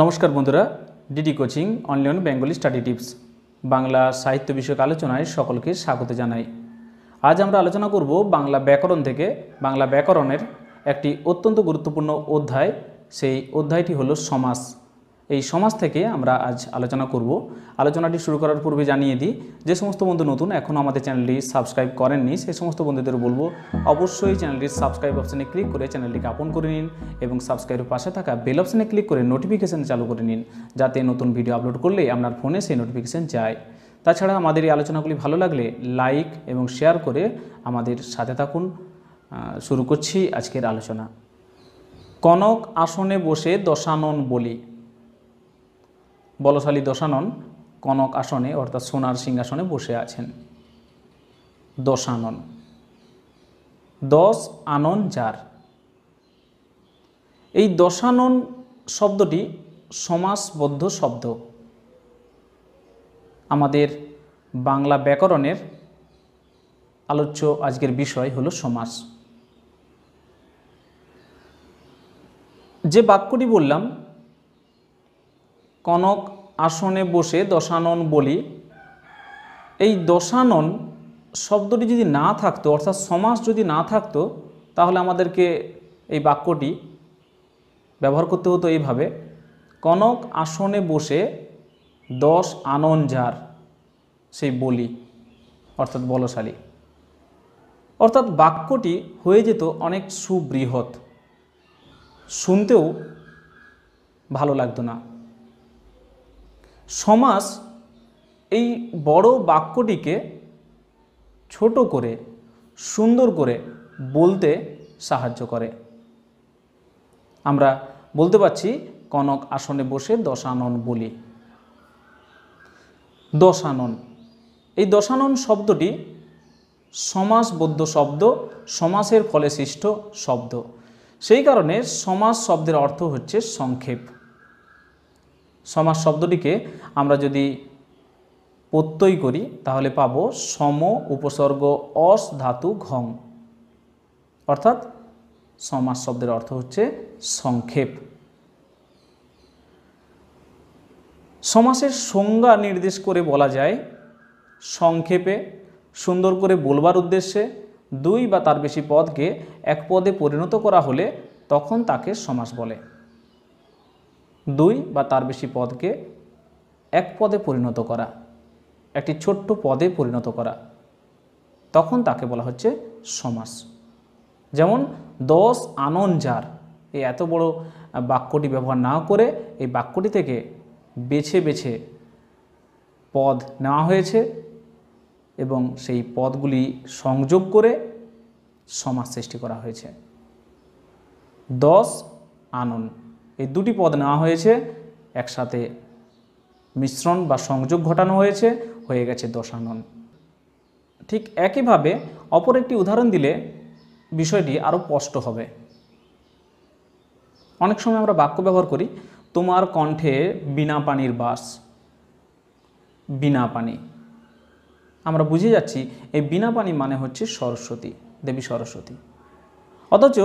নমস্কার বন্ধুরা DD coaching online Bengali study tips Bangla সাহিত্য বিষয়ক আলোচনায় সকলকে স্বাগত জানাই আজ আমরা আলোচনা করব বাংলা ব্যাকরণ থেকে বাংলা ব্যাকরণের একটি অত্যন্ত গুরুত্বপূর্ণ অধ্যায় সেই অধ্যায়টি হলো সমাস এই সমাজ থেকে আমরা আজ আলোচনা করব আলোচনাটি শুরু করার পূর্বে জানিয়ে দিই যে সমস্ত বন্ধু নতুন এখনও আমাদের চ্যানেলটি সাবস্ক্রাইব করেননি সেই সমস্ত বন্ধুদের বলবো অবশ্যই চ্যানেলটির সাবস্ক্রাইব অপশানে ক্লিক করে চ্যানেলটিকে আপন করে নিন এবং সাবস্ক্রাইবের পাশে থাকা বেল অপশানে ক্লিক করে নোটিফিকেশান চালু করে নিন যাতে নতুন ভিডিও আপলোড করলে আপনার ফোনে সেই নোটিফিকেশান যায় তাছাড়া আমাদের এই আলোচনাগুলি ভালো লাগলে লাইক এবং শেয়ার করে আমাদের সাথে থাকুন শুরু করছি আজকের আলোচনা কনক আসনে বসে দশানন বলি বলশালী দশানন কনক আসনে অর্থাৎ সোনার সিংহাসনে বসে আছেন দশানন দশ আনন যার এই দশানন শব্দটি সমাসবদ্ধ শব্দ আমাদের বাংলা ব্যাকরণের আলোচ্য আজকের বিষয় হলো সমাস যে বাক্যটি বললাম কনক আসনে বসে দশানন বলি এই দশানন শব্দটি যদি না থাকতো অর্থাৎ সমাস যদি না থাকতো তাহলে আমাদেরকে এই বাক্যটি ব্যবহার করতে হতো এইভাবে কনক আসনে বসে দশ আনন যার সেই বলি অর্থাৎ বলশালী অর্থাৎ বাক্যটি হয়ে যেত অনেক সুবৃহৎ শুনতেও ভালো লাগতো না সমাস এই বড় বাক্যটিকে ছোট করে সুন্দর করে বলতে সাহায্য করে আমরা বলতে পারছি কনক আসনে বসে দশানন বলি দশানন এই দশানন শব্দটি সমাসবদ্ধ শব্দ সমাসের ফলে সৃষ্ট শব্দ সেই কারণে সমাস শব্দের অর্থ হচ্ছে সংক্ষেপ সমাস শব্দটিকে আমরা যদি প্রত্যয় করি তাহলে পাব সম উপসর্গ অস ধাতু ঘং অর্থাৎ সমাস শব্দের অর্থ হচ্ছে সংক্ষেপ সমাসের সংজ্ঞা নির্দেশ করে বলা যায় সংক্ষেপে সুন্দর করে বলবার উদ্দেশ্যে দুই বা তার বেশি পদকে এক পদে পরিণত করা হলে তখন তাকে সমাস বলে দুই বা তার বেশি পদকে এক পদে পরিণত করা একটি ছোট্ট পদে পরিণত করা তখন তাকে বলা হচ্ছে সমাস যেমন দশ আনন যার এই এত বড় বাক্যটি ব্যবহার না করে এই বাক্যটি থেকে বেছে বেছে পদ নেওয়া হয়েছে এবং সেই পদগুলি সংযোগ করে সমাজ সৃষ্টি করা হয়েছে দশ আনন্দ এই দুটি পদ নেওয়া হয়েছে একসাথে মিশ্রণ বা সংযোগ ঘটানো হয়েছে হয়ে গেছে দশানন ঠিক একইভাবে অপর একটি উদাহরণ দিলে বিষয়টি আরও স্পষ্ট হবে অনেক সময় আমরা বাক্য ব্যবহার করি তোমার কণ্ঠে বিনা পানির বাস বিনা পানি আমরা বুঝে যাচ্ছি এই বিনা পানি মানে হচ্ছে সরস্বতী দেবী সরস্বতী অথচ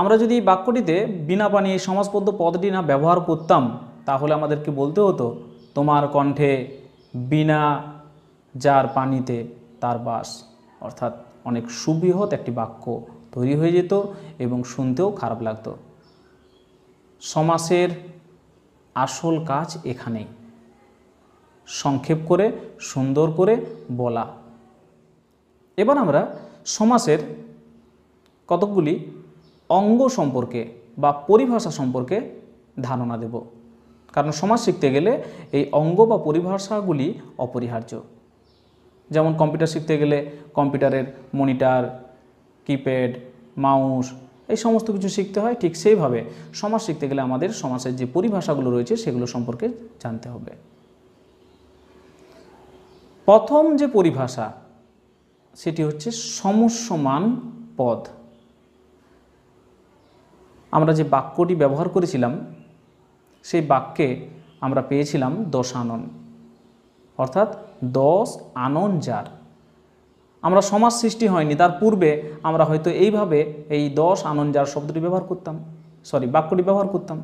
আমরা যদি বাক্যটিতে বিনা পানি এই সমাজপদ্য পদটি না ব্যবহার করতাম তাহলে আমাদেরকে বলতে হতো তোমার কণ্ঠে বিনা যার পানিতে তার বাস অর্থাৎ অনেক সুবৃহৎ একটি বাক্য তৈরি হয়ে যেত এবং শুনতেও খারাপ লাগতো সমাসের আসল কাজ এখানে সংক্ষেপ করে সুন্দর করে বলা এবার আমরা সমাসের কতকগুলি অঙ্গ সম্পর্কে বা পরিভাষা সম্পর্কে ধারণা দেব কারণ সমাজ শিখতে গেলে এই অঙ্গ বা পরিভাষাগুলি অপরিহার্য যেমন কম্পিউটার শিখতে গেলে কম্পিউটারের মনিটার কিপ্যাড মাউস এই সমস্ত কিছু শিখতে হয় ঠিক সেইভাবে সমাজ শিখতে গেলে আমাদের সমাজের যে পরিভাষাগুলো রয়েছে সেগুলো সম্পর্কে জানতে হবে প্রথম যে পরিভাষা সেটি হচ্ছে সমস্যমান পদ আমরা যে বাক্যটি ব্যবহার করেছিলাম সেই বাক্যে আমরা পেয়েছিলাম দশ আনন অর্থাৎ দশ আনন যার আমরা সমাজ সৃষ্টি হয়নি তার পূর্বে আমরা হয়তো এইভাবে এই দশ আনন যার শব্দটি ব্যবহার করতাম সরি বাক্যটি ব্যবহার করতাম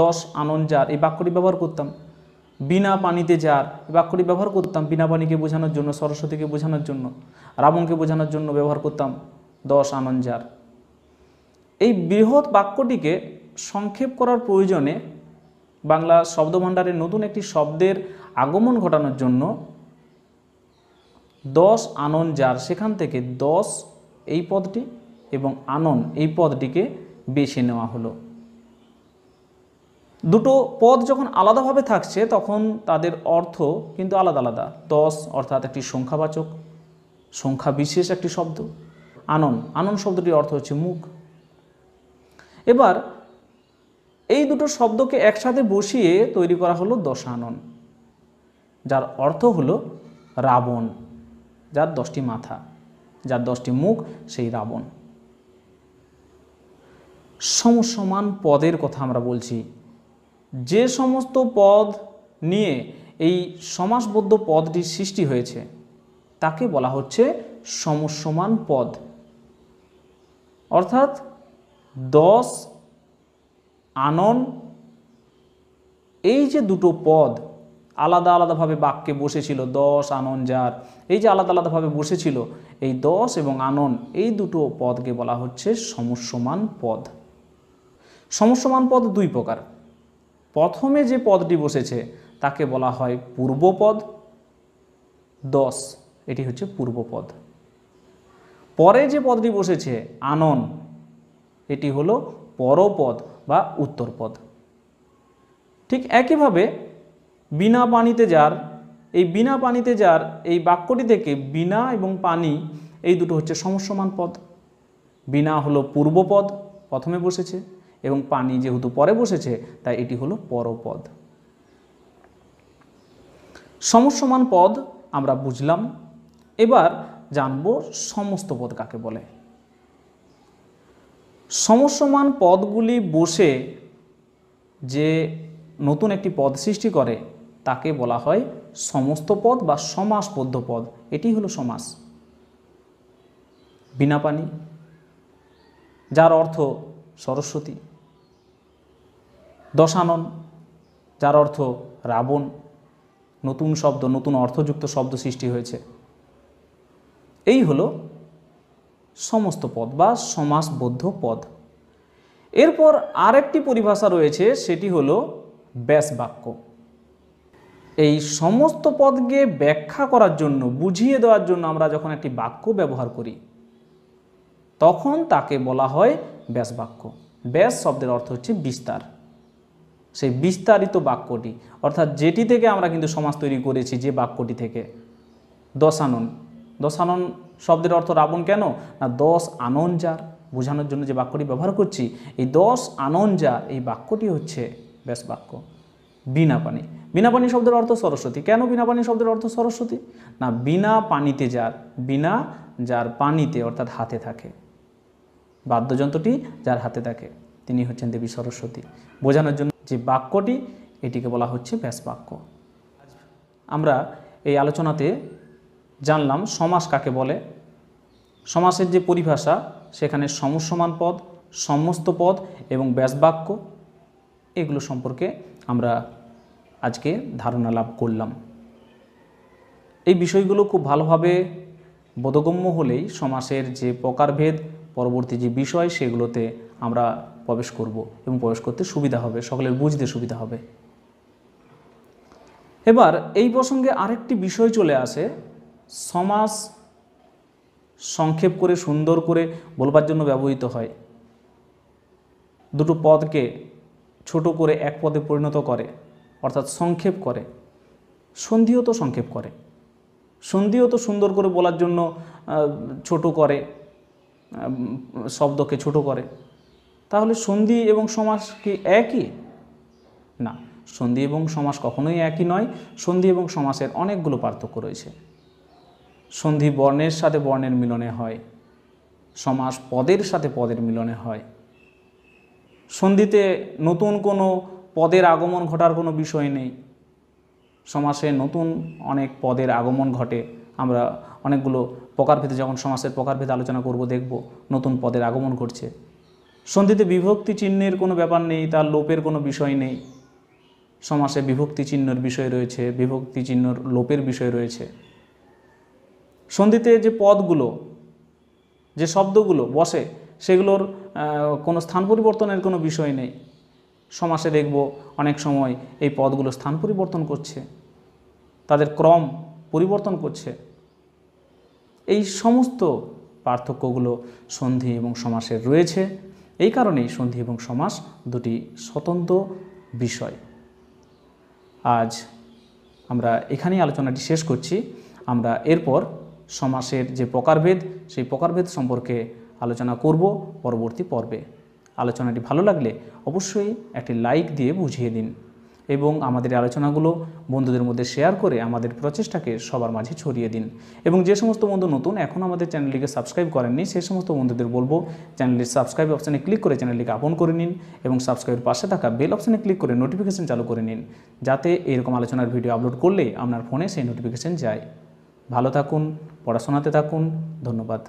দশ আনন যার এই বাক্যটি ব্যবহার করতাম বিনা পানিতে যার এই বাক্যটি ব্যবহার করতাম বিনা পানিকে বোঝানোর জন্য সরস্বতীকে বোঝানোর জন্য রাবণকে বোঝানোর জন্য ব্যবহার করতাম দশ আনন যার এই বৃহৎ বাক্যটিকে সংক্ষেপ করার প্রয়োজনে বাংলা শব্দভাণ্ডারে নতুন একটি শব্দের আগমন ঘটানোর জন্য দশ আনন যার সেখান থেকে দশ এই পদটি এবং আনন এই পদটিকে বেছে নেওয়া হলো দুটো পদ যখন আলাদাভাবে থাকছে তখন তাদের অর্থ কিন্তু আলাদা আলাদা দশ অর্থাৎ একটি সংখ্যাবাচক সংখ্যা বিশেষ একটি শব্দ আনন আনন শব্দটির অর্থ হচ্ছে মুখ এবার এই দুটো শব্দকে একসাথে বসিয়ে তৈরি করা হলো দশানন যার অর্থ হলো রাবণ যার দশটি মাথা যার দশটি মুখ সেই রাবণ সমসমান পদের কথা আমরা বলছি যে সমস্ত পদ নিয়ে এই সমাসবদ্ধ পদটির সৃষ্টি হয়েছে তাকে বলা হচ্ছে সমসমান পদ অর্থাৎ দশ আনন এই যে দুটো পদ আলাদা আলাদাভাবে বাক্যে বসেছিল দশ আনন যার এই যে আলাদা আলাদাভাবে বসেছিল এই দশ এবং আনন এই দুটো পদকে বলা হচ্ছে সমস্যমান পদ সমস্যমান পদ দুই প্রকার প্রথমে যে পদটি বসেছে তাকে বলা হয় পূর্বপদ দশ এটি হচ্ছে পূর্বপদ পরে যে পদটি বসেছে আনন এটি হলো পরপদ বা উত্তরপদ ঠিক একইভাবে বিনা পানিতে যার এই বিনা পানিতে যার এই বাক্যটি থেকে বিনা এবং পানি এই দুটো হচ্ছে সমস্যমান পদ বিনা হলো পূর্বপদ প্রথমে বসেছে এবং পানি যেহেতু পরে বসেছে তাই এটি হলো পরপদ সমস্যমান পদ আমরা বুঝলাম এবার জানব সমস্ত পদ কাকে বলে সমস্যমান পদগুলি বসে যে নতুন একটি পদ সৃষ্টি করে তাকে বলা হয় সমস্ত পদ বা সমাসবদ্ধ পদ এটি হলো সমাস বিনা পানি যার অর্থ সরস্বতী দশানন যার অর্থ রাবণ নতুন শব্দ নতুন অর্থযুক্ত শব্দ সৃষ্টি হয়েছে এই হলো সমস্ত পদ বা সমাসবদ্ধ পদ এরপর আরেকটি পরিভাষা রয়েছে সেটি হলো ব্যাস বাক্য এই সমস্ত পদকে ব্যাখ্যা করার জন্য বুঝিয়ে দেওয়ার জন্য আমরা যখন একটি বাক্য ব্যবহার করি তখন তাকে বলা হয় ব্যাস বাক্য ব্যাস শব্দের অর্থ হচ্ছে বিস্তার সেই বিস্তারিত বাক্যটি অর্থাৎ যেটি থেকে আমরা কিন্তু সমাজ তৈরি করেছি যে বাক্যটি থেকে দশানন দশানন শব্দের অর্থ রাবণ কেন না দশ আনন যার বোঝানোর জন্য যে বাক্যটি ব্যবহার করছি এই দশ আনন যা এই বাক্যটি হচ্ছে ব্যাস বাক্য বিনা পানি বিনা পানি শব্দের অর্থ সরস্বতী কেন বিনা পানি শব্দের অর্থ সরস্বতী না বিনা পানিতে যার বিনা যার পানিতে অর্থাৎ হাতে থাকে বাদ্যযন্ত্রটি যার হাতে থাকে তিনি হচ্ছেন দেবী সরস্বতী বোঝানোর জন্য যে বাক্যটি এটিকে বলা হচ্ছে ব্যাস বাক্য আমরা এই আলোচনাতে জানলাম সমাস কাকে বলে সমাসের যে পরিভাষা সেখানে সমসমান পদ সমস্ত পদ এবং ব্যাসবাক্য এগুলো সম্পর্কে আমরা আজকে ধারণা লাভ করলাম এই বিষয়গুলো খুব ভালোভাবে বোধগম্য হলেই সমাসের যে প্রকারভেদ পরবর্তী যে বিষয় সেগুলোতে আমরা প্রবেশ করব এবং প্রবেশ করতে সুবিধা হবে সকলের বুঝতে সুবিধা হবে এবার এই প্রসঙ্গে আরেকটি বিষয় চলে আসে সমাস সংক্ষেপ করে সুন্দর করে বলবার জন্য ব্যবহৃত হয় দুটো পদকে ছোট করে এক পদে পরিণত করে অর্থাৎ সংক্ষেপ করে সন্ধিও তো সংক্ষেপ করে সন্ধিও তো সুন্দর করে বলার জন্য ছোট করে শব্দকে ছোট করে তাহলে সন্ধি এবং সমাস কি একই না সন্ধি এবং সমাস কখনোই একই নয় সন্ধি এবং সমাসের অনেকগুলো পার্থক্য রয়েছে সন্ধি বর্ণের সাথে বর্ণের মিলনে হয় সমাস পদের সাথে পদের মিলনে হয় সন্ধিতে নতুন কোনো পদের আগমন ঘটার কোনো বিষয় নেই সমাসে নতুন অনেক পদের আগমন ঘটে আমরা অনেকগুলো প্রকারভেদে যখন সমাসের প্রকারভেদ আলোচনা করব দেখব নতুন পদের আগমন ঘটছে সন্ধিতে বিভক্তি চিহ্নের কোনো ব্যাপার নেই তার লোপের কোনো বিষয় নেই সমাসে বিভক্তি চিহ্নর বিষয় রয়েছে বিভক্তি চিহ্নর লোপের বিষয় রয়েছে সন্ধিতে যে পদগুলো যে শব্দগুলো বসে সেগুলোর কোনো স্থান পরিবর্তনের কোনো বিষয় নেই সমাসে দেখব অনেক সময় এই পদগুলো স্থান পরিবর্তন করছে তাদের ক্রম পরিবর্তন করছে এই সমস্ত পার্থক্যগুলো সন্ধি এবং সমাসের রয়েছে এই কারণেই সন্ধি এবং সমাস দুটি স্বতন্ত্র বিষয় আজ আমরা এখানেই আলোচনাটি শেষ করছি আমরা এরপর সমাসের যে প্রকারভেদ সেই প্রকারভেদ সম্পর্কে আলোচনা করব পরবর্তী পর্বে আলোচনাটি ভালো লাগলে অবশ্যই একটি লাইক দিয়ে বুঝিয়ে দিন এবং আমাদের আলোচনাগুলো বন্ধুদের মধ্যে শেয়ার করে আমাদের প্রচেষ্টাকে সবার মাঝে ছড়িয়ে দিন এবং যে সমস্ত বন্ধু নতুন এখন আমাদের চ্যানেলটিকে সাবস্ক্রাইব করেননি সেই সমস্ত বন্ধুদের বলবো চ্যানেলটির সাবস্ক্রাইব অপশানে ক্লিক করে চ্যানেলটিকে আপন করে নিন এবং সাবস্ক্রাইবের পাশে থাকা বেল অপশানে ক্লিক করে নোটিফিকেশান চালু করে নিন যাতে এরকম আলোচনার ভিডিও আপলোড করলে আপনার ফোনে সেই নোটিফিকেশান যায় ভালো থাকুন পড়াশোনাতে থাকুন ধন্যবাদ